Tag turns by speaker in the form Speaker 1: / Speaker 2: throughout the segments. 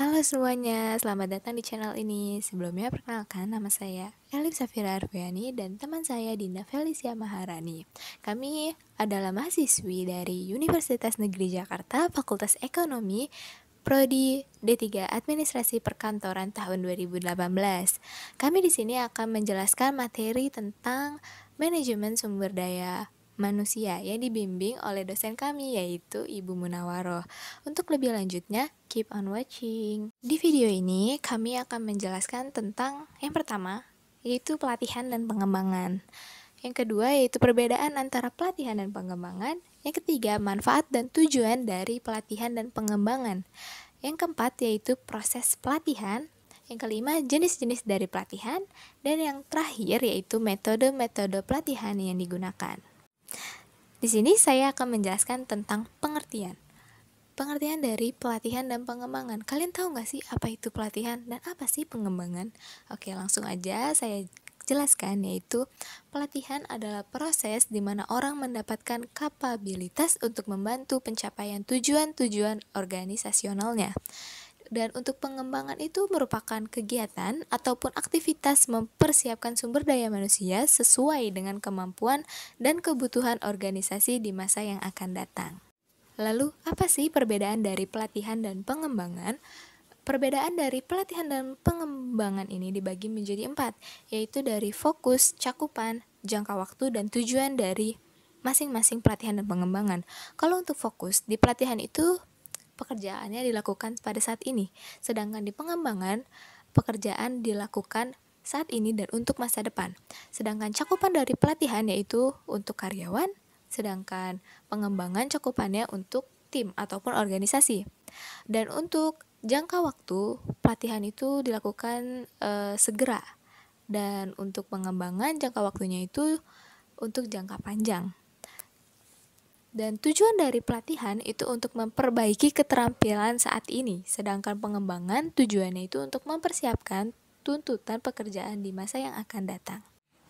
Speaker 1: Halo semuanya, selamat datang di channel ini. Sebelumnya perkenalkan nama saya Elif Safira Arfiani dan teman saya Dinda Felicia Maharani. Kami adalah mahasiswi dari Universitas Negeri Jakarta, Fakultas Ekonomi, Prodi D3 Administrasi Perkantoran tahun 2018. Kami di sini akan menjelaskan materi tentang manajemen sumber daya manusia yang dibimbing oleh dosen kami yaitu Ibu Munawaroh. Untuk lebih lanjutnya, keep on watching. Di video ini kami akan menjelaskan tentang yang pertama yaitu pelatihan dan pengembangan. Yang kedua yaitu perbedaan antara pelatihan dan pengembangan. Yang ketiga, manfaat dan tujuan dari pelatihan dan pengembangan. Yang keempat yaitu proses pelatihan. Yang kelima, jenis-jenis dari pelatihan. Dan yang terakhir yaitu metode-metode pelatihan yang digunakan. Di sini saya akan menjelaskan tentang pengertian. Pengertian dari pelatihan dan pengembangan. Kalian tahu nggak sih apa itu pelatihan dan apa sih pengembangan? Oke, langsung aja saya jelaskan yaitu pelatihan adalah proses di mana orang mendapatkan kapabilitas untuk membantu pencapaian tujuan-tujuan organisasionalnya. Dan untuk pengembangan itu merupakan kegiatan ataupun aktivitas mempersiapkan sumber daya manusia sesuai dengan kemampuan dan kebutuhan organisasi di masa yang akan datang. Lalu, apa sih perbedaan dari pelatihan dan pengembangan? Perbedaan dari pelatihan dan pengembangan ini dibagi menjadi empat, yaitu dari fokus, cakupan, jangka waktu, dan tujuan dari masing-masing pelatihan dan pengembangan. Kalau untuk fokus, di pelatihan itu pekerjaannya dilakukan pada saat ini. Sedangkan di pengembangan, pekerjaan dilakukan saat ini dan untuk masa depan. Sedangkan cakupan dari pelatihan yaitu untuk karyawan, sedangkan pengembangan cakupannya untuk tim ataupun organisasi. Dan untuk jangka waktu, pelatihan itu dilakukan e, segera. Dan untuk pengembangan jangka waktunya itu untuk jangka panjang. Dan tujuan dari pelatihan itu untuk memperbaiki keterampilan saat ini, sedangkan pengembangan tujuannya itu untuk mempersiapkan tuntutan pekerjaan di masa yang akan datang.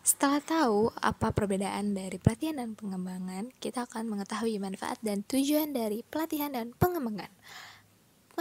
Speaker 1: Setelah tahu apa perbedaan dari pelatihan dan pengembangan, kita akan mengetahui manfaat dan tujuan dari pelatihan dan pengembangan.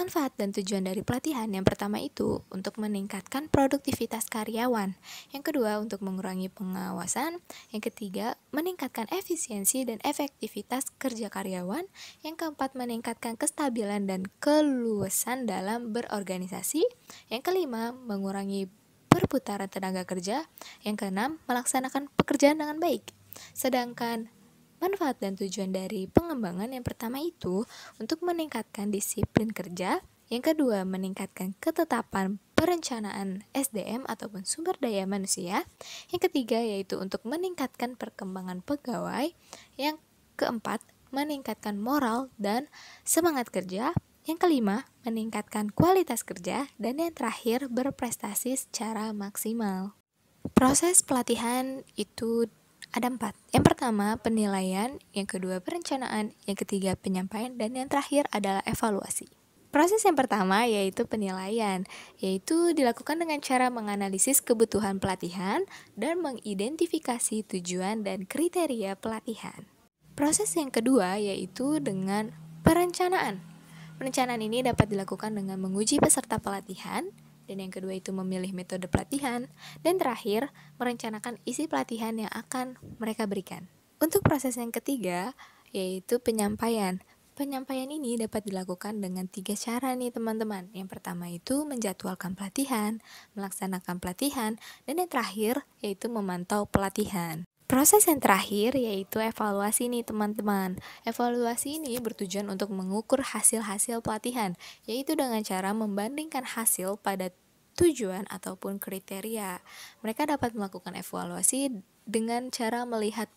Speaker 1: Manfaat dan tujuan dari pelatihan yang pertama itu untuk meningkatkan produktivitas karyawan, yang kedua untuk mengurangi pengawasan, yang ketiga meningkatkan efisiensi dan efektivitas kerja karyawan, yang keempat meningkatkan kestabilan dan keluasan dalam berorganisasi, yang kelima mengurangi perputaran tenaga kerja, yang keenam melaksanakan pekerjaan dengan baik. Sedangkan Manfaat dan tujuan dari pengembangan yang pertama itu untuk meningkatkan disiplin kerja, yang kedua meningkatkan ketetapan perencanaan SDM ataupun sumber daya manusia, yang ketiga yaitu untuk meningkatkan perkembangan pegawai, yang keempat meningkatkan moral dan semangat kerja, yang kelima meningkatkan kualitas kerja, dan yang terakhir berprestasi secara maksimal. Proses pelatihan itu ada empat. Yang pertama, penilaian. Yang kedua, perencanaan. Yang ketiga, penyampaian. Dan yang terakhir adalah evaluasi. Proses yang pertama yaitu penilaian, yaitu dilakukan dengan cara menganalisis kebutuhan pelatihan dan mengidentifikasi tujuan dan kriteria pelatihan. Proses yang kedua yaitu dengan perencanaan. Perencanaan ini dapat dilakukan dengan menguji peserta pelatihan, dan yang kedua itu memilih metode pelatihan, dan terakhir merencanakan isi pelatihan yang akan mereka berikan. Untuk proses yang ketiga, yaitu penyampaian. Penyampaian ini dapat dilakukan dengan tiga cara nih teman-teman. Yang pertama itu menjadwalkan pelatihan, melaksanakan pelatihan, dan yang terakhir yaitu memantau pelatihan. Proses yang terakhir yaitu evaluasi nih teman-teman. Evaluasi ini bertujuan untuk mengukur hasil-hasil pelatihan, yaitu dengan cara membandingkan hasil pada tujuan ataupun kriteria. Mereka dapat melakukan evaluasi dengan cara melihat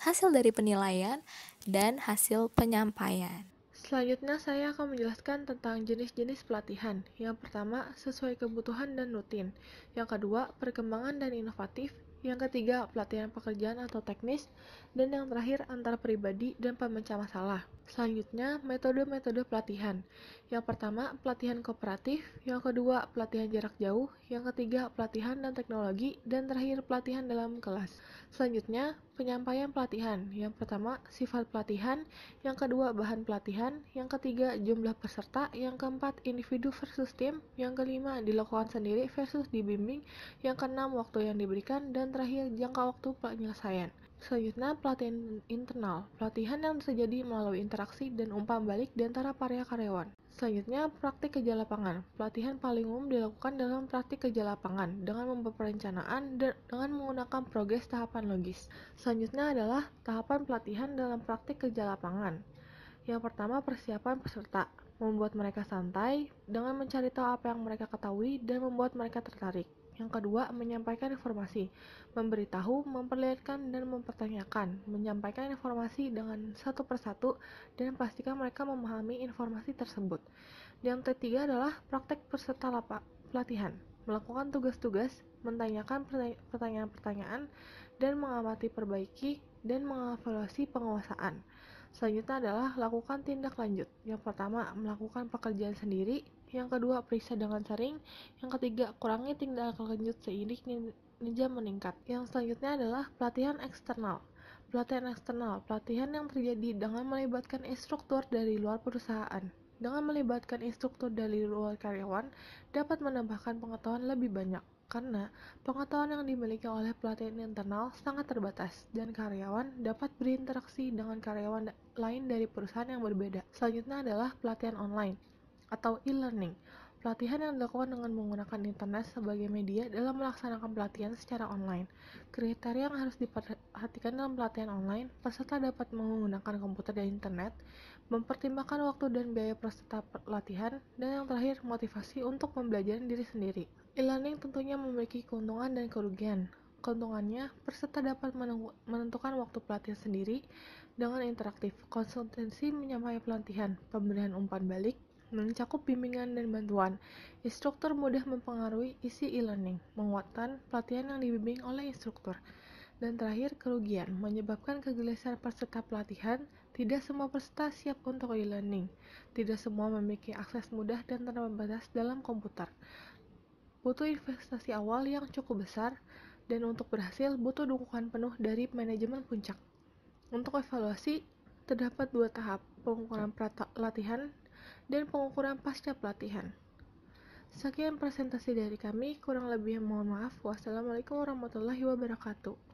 Speaker 1: hasil dari penilaian dan hasil penyampaian.
Speaker 2: Selanjutnya saya akan menjelaskan tentang jenis-jenis pelatihan. Yang pertama, sesuai kebutuhan dan rutin. Yang kedua, perkembangan dan inovatif yang ketiga pelatihan pekerjaan atau teknis, dan yang terakhir antar pribadi dan pemecah masalah. Selanjutnya, metode-metode pelatihan. Yang pertama, pelatihan kooperatif, yang kedua, pelatihan jarak jauh, yang ketiga, pelatihan dan teknologi, dan terakhir, pelatihan dalam kelas. Selanjutnya, penyampaian pelatihan. Yang pertama, sifat pelatihan. Yang kedua, bahan pelatihan. Yang ketiga, jumlah peserta. Yang keempat, individu versus tim. Yang kelima, dilakukan sendiri versus dibimbing. Yang keenam, waktu yang diberikan. Dan terakhir, jangka waktu penyelesaian. Selanjutnya, pelatihan internal. Pelatihan yang terjadi melalui interaksi dan umpan balik di antara para karyawan. Selanjutnya, praktik kerja lapangan. Pelatihan paling umum dilakukan dalam praktik kerja lapangan dengan membuat dan dengan menggunakan progres tahapan logis. Selanjutnya adalah tahapan pelatihan dalam praktik kerja lapangan. Yang pertama, persiapan peserta. Membuat mereka santai dengan mencari tahu apa yang mereka ketahui dan membuat mereka tertarik. Yang kedua, menyampaikan informasi, memberitahu, memperlihatkan, dan mempertanyakan, menyampaikan informasi dengan satu persatu, dan pastikan mereka memahami informasi tersebut. yang ketiga adalah praktek peserta pelatihan, melakukan tugas-tugas, menanyakan pertanyaan-pertanyaan, dan mengamati perbaiki, dan mengevaluasi penguasaan. Selanjutnya adalah lakukan tindak lanjut. Yang pertama, melakukan pekerjaan sendiri. Yang kedua, periksa dengan sering. Yang ketiga, kurangi tindak lanjut seiring ninja meningkat. Yang selanjutnya adalah pelatihan eksternal. Pelatihan eksternal, pelatihan yang terjadi dengan melibatkan instruktur dari luar perusahaan. Dengan melibatkan instruktur dari luar karyawan, dapat menambahkan pengetahuan lebih banyak karena pengetahuan yang dimiliki oleh pelatihan internal sangat terbatas dan karyawan dapat berinteraksi dengan karyawan lain dari perusahaan yang berbeda. Selanjutnya adalah pelatihan online atau e-learning. Pelatihan yang dilakukan dengan menggunakan internet sebagai media dalam melaksanakan pelatihan secara online. Kriteria yang harus diperhatikan dalam pelatihan online, peserta dapat menggunakan komputer dan internet, mempertimbangkan waktu dan biaya peserta pelatihan, dan yang terakhir motivasi untuk pembelajaran diri sendiri. E-learning tentunya memiliki keuntungan dan kerugian. Keuntungannya, peserta dapat menentukan waktu pelatihan sendiri dengan interaktif, konsultasi menyamai pelatihan, pemberian umpan balik, mencakup bimbingan dan bantuan. Instruktur mudah mempengaruhi isi e-learning, menguatkan pelatihan yang dibimbing oleh instruktur. Dan terakhir, kerugian menyebabkan kegelisahan peserta pelatihan. Tidak semua peserta siap untuk e-learning. Tidak semua memiliki akses mudah dan terbatas dalam komputer. Butuh investasi awal yang cukup besar, dan untuk berhasil butuh dukungan penuh dari manajemen puncak. Untuk evaluasi, terdapat dua tahap pengukuran pelatihan dan pengukuran pasca pelatihan. Sekian presentasi dari kami, kurang lebih mohon maaf. Wassalamualaikum warahmatullahi wabarakatuh.